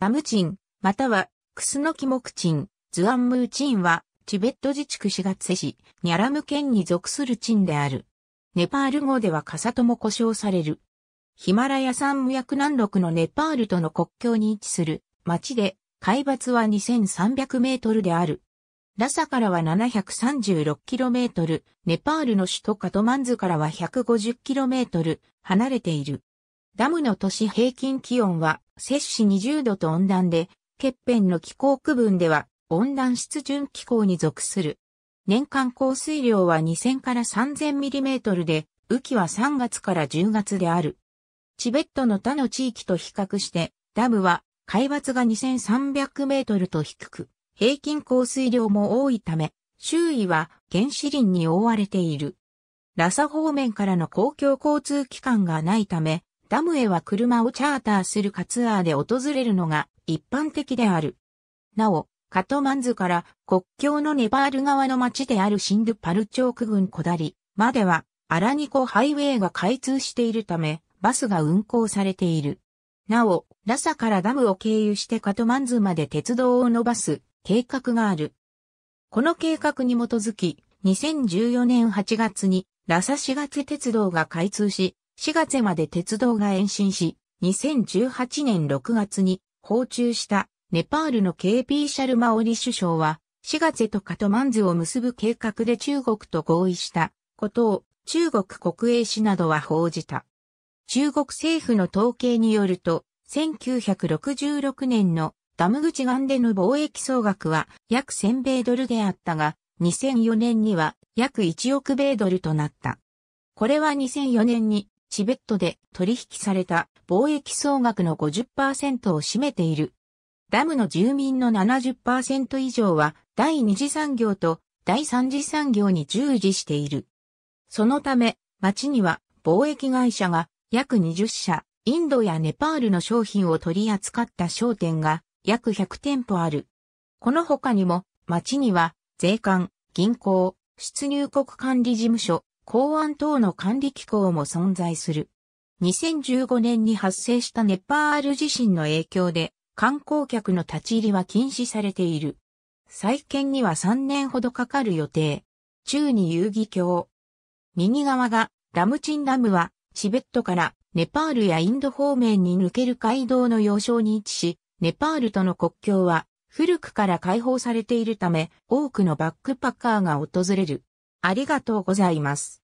ダムチン、または、クスノキモクチン、ズアンムーチンは、チベット自治区シガツ市、ニャラム県に属するチンである。ネパール語ではカサとも呼称される。ヒマラヤ山無薬南麓のネパールとの国境に位置する町で、海抜は2300メートルである。ラサからは7 3 6トル、ネパールの首都カトマンズからは1 5 0トル、離れている。ダムの都市平均気温は摂氏20度と温暖で、欠片の気候区分では温暖湿潤気候に属する。年間降水量は2000から 3000mm で、雨季は3月から10月である。チベットの他の地域と比較して、ダムは海抜が2300メートルと低く、平均降水量も多いため、周囲は原始林に覆われている。ラサ方面からの公共交通機関がないため、ダムへは車をチャーターするカツアーで訪れるのが一般的である。なお、カトマンズから国境のネバール側の町であるシンドゥパルチョーク郡小谷まではアラニコハイウェイが開通しているためバスが運行されている。なお、ラサからダムを経由してカトマンズまで鉄道を伸ばす計画がある。この計画に基づき、2014年8月にラサ4ガツ鉄道が開通し、4月まで鉄道が延伸し、2018年6月に訪中したネパールの KP シャルマオリ首相は、4月とカトマンズを結ぶ計画で中国と合意したことを中国国営紙などは報じた。中国政府の統計によると、1966年のダム口岸での貿易総額は約1000米ドルであったが、2004年には約1億米ドルとなった。これは2004年にチベットで取引された貿易総額の50%を占めている。ダムの住民の70%以上は第二次産業と第三次産業に従事している。そのため、町には貿易会社が約20社、インドやネパールの商品を取り扱った商店が約100店舗ある。この他にも、町には税関、銀行、出入国管理事務所、港湾等の管理機構も存在する。2015年に発生したネパール地震の影響で観光客の立ち入りは禁止されている。再建には3年ほどかかる予定。中に遊戯橋。右側がラムチンラムはチベットからネパールやインド方面に抜ける街道の要衝に位置し、ネパールとの国境は古くから解放されているため多くのバックパッカーが訪れる。ありがとうございます。